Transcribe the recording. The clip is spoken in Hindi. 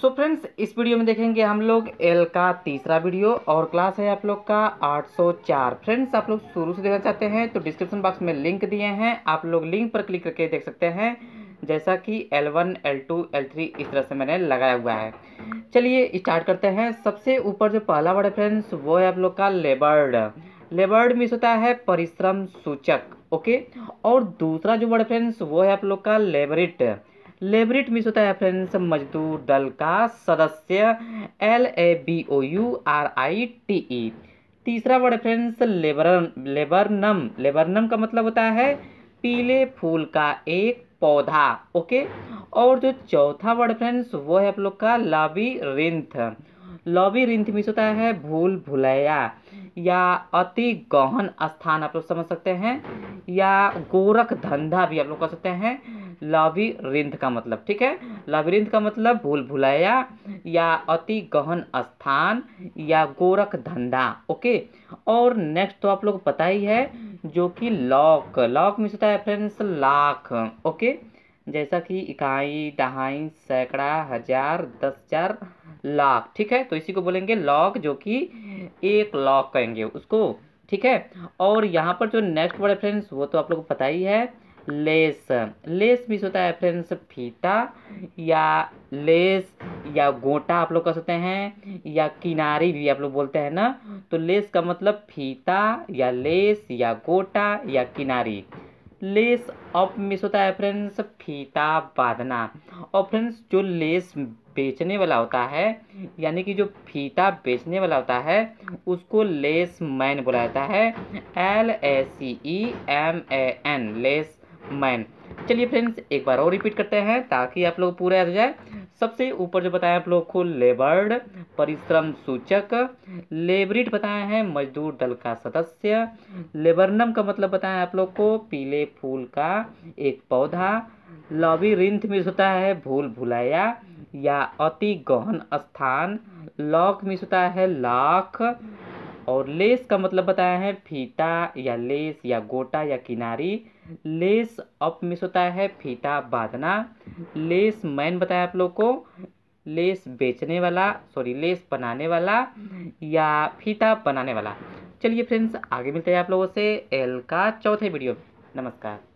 सो फ्रेंड्स इस वीडियो में देखेंगे हम लोग एल का तीसरा वीडियो और क्लास है आप लोग का 804 फ्रेंड्स आप लोग शुरू से देखना चाहते हैं तो डिस्क्रिप्शन बॉक्स में लिंक दिए हैं आप लोग लिंक पर क्लिक करके देख सकते हैं जैसा कि L1, L2, L3 इस तरह से मैंने लगाया हुआ है चलिए स्टार्ट करते हैं सबसे ऊपर जो पहला वर्ड है फ्रेंड्स वो है आप लोग का लेबर्ड लेबर्ड मिस होता है परिश्रम सूचक ओके और दूसरा जो वर्ड फ्रेंड्स वो है आप लोग का लेबरिट लेबरिट मिस होता है फ्रेंड्स मजदूर दल का सदस्य L A B O U R I T E तीसरा word friends labour laburnum laburnum का मतलब होता है पीले फूल का एक पौधा ओके और जो चौथा वर्ड फ्रेंड्स वो है आप लोग का labyrinth labyrinth means होता है भूल भुलैया या अति गहन स्थान आप लोग समझ सकते हैं या गोरख धंधा भी आप लोग कह सकते हैं रिंद का मतलब ठीक है रिंद का मतलब भूल भुलाया या अति गहन स्थान या गोरख धंधा ओके और नेक्स्ट तो आप लोग पता ही है जो कि लॉक लॉक में होता है फ्रेंड्स लाख ओके जैसा कि इकाई दहाई सैकड़ा हजार दस हजार लाख ठीक है तो इसी को बोलेंगे लॉक जो कि एक लॉक कहेंगे उसको ठीक है और यहाँ पर जो नेक्स्ट वर्ड फ्रेंड्स वो तो आप लोग को पता ही है लेस लेस भी होता है फ्रेंड्स फीता या लेस या गोटा आप लोग कह सकते हैं या किनारी भी आप लोग बोलते हैं ना तो लेस का मतलब फीता या लेस या गोटा या किनारी लेस अब मिस होता है फ्रेंड्स फीता बांधना और फ्रेंड्स जो लेस बेचने वाला होता है यानी कि जो फीता बेचने वाला होता है उसको लेस मैन बोला जाता है L A C E M A N laceman चलिए फ्रेंड्स एक बार और रिपीट करते हैं ताकि आप लोग पूरा याद हो जाए सबसे ऊपर जो बताया आप लोग को लेबर्ड परिश्रम सूचक लेबरिट बताया है मजदूर दल का सदस्य लेबरनम का मतलब बताया आप लोग को पीले फूल का एक पौधा लॉबी रिंथ मिस होता है भूल भुलाया या अति गहन स्थान लॉक मिस होता है लाख और लेस का मतलब बताया है फीता या लेस या गोटा या किनारी लेस अप मिस होता है फीता बांधना लेस मैन बताया आप लोग को लेस बेचने वाला सॉरी लेस बनाने वाला या फीता बनाने वाला चलिए फ्रेंड्स आगे मिलते हैं आप लोगों से एल का चौथे वीडियो में नमस्कार